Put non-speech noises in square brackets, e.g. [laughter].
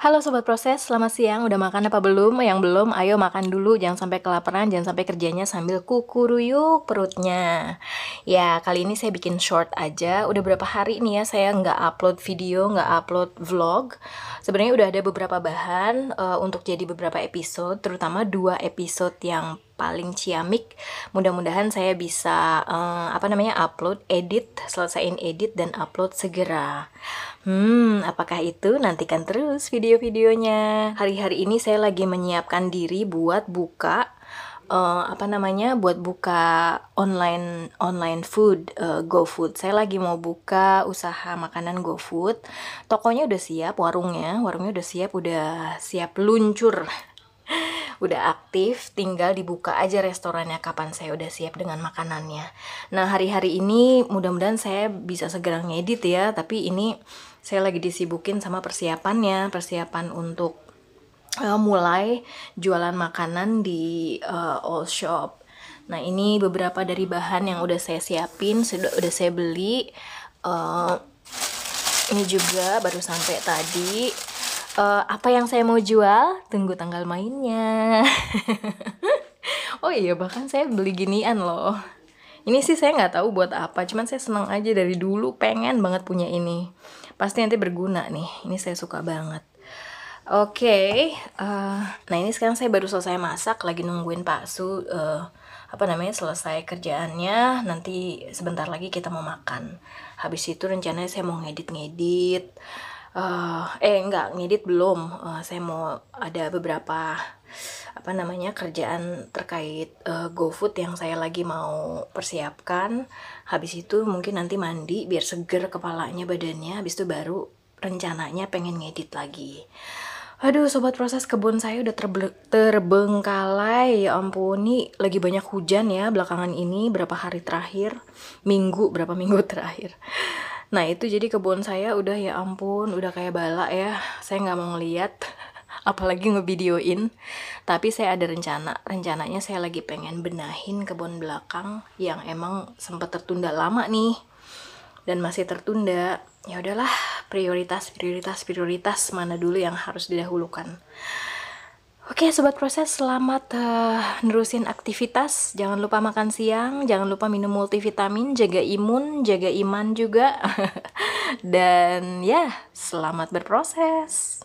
Halo Sobat Proses, selamat siang. Udah makan apa belum? Yang belum, ayo makan dulu. Jangan sampai kelaparan, jangan sampai kerjanya sambil kukuruyuk perutnya. Ya, kali ini saya bikin short aja. Udah berapa hari nih ya saya nggak upload video, nggak upload vlog. Sebenarnya udah ada beberapa bahan uh, untuk jadi beberapa episode, terutama dua episode yang paling ciamik mudah-mudahan saya bisa uh, apa namanya upload edit selesaiin edit dan upload segera Hmm, apakah itu? Nantikan terus video-videonya. Hari-hari ini saya lagi menyiapkan diri buat buka uh, apa namanya buat buka online online food uh, eh, food Saya lagi mau buka usaha makanan go food Tokonya udah siap, warungnya, warungnya udah siap, udah siap luncur udah aktif, tinggal dibuka aja restorannya kapan saya udah siap dengan makanannya. Nah, hari-hari ini mudah-mudahan saya bisa segera ngedit ya, tapi ini saya lagi disibukin sama persiapannya, persiapan untuk uh, mulai jualan makanan di uh, all shop. Nah, ini beberapa dari bahan yang udah saya siapin, sudah udah saya beli. Uh, ini juga baru sampai tadi uh, apa yang saya mau jual tunggu tanggal mainnya [laughs] oh iya bahkan saya beli ginian loh ini sih saya nggak tahu buat apa cuman saya senang aja dari dulu pengen banget punya ini pasti nanti berguna nih ini saya suka banget oke okay, uh, eh, nah ini sekarang saya baru selesai masak lagi nungguin Pak Su uh, apa namanya selesai kerjaannya nanti sebentar lagi kita mau makan habis itu rencananya saya mau ngedit ngedit uh, eh enggak ngedit belum uh, saya mau ada beberapa apa namanya kerjaan terkait uh, GoFood yang saya lagi mau persiapkan habis itu mungkin nanti mandi biar seger kepalanya badannya habis itu baru rencananya pengen ngedit lagi Aduh sobat proses kebun saya udah terbe terbengkalai ya ampun ini lagi banyak hujan ya belakangan ini berapa hari terakhir minggu berapa minggu [laughs] terakhir Nah itu jadi kebun saya udah ya ampun udah kayak bala ya Saya nggak mau ngeliat [laughs] apalagi ngevideoin tapi saya ada rencana rencananya saya lagi pengen benahin kebun belakang yang emang sempat tertunda lama nih dan masih tertunda ya udahlah prioritas prioritas prioritas mana dulu yang harus didahulukan Oke okay, sobat proses selamat uh, nerusin aktivitas jangan lupa makan siang jangan lupa minum multivitamin jaga imun jaga iman juga [laughs] dan ya yeah, selamat berproses.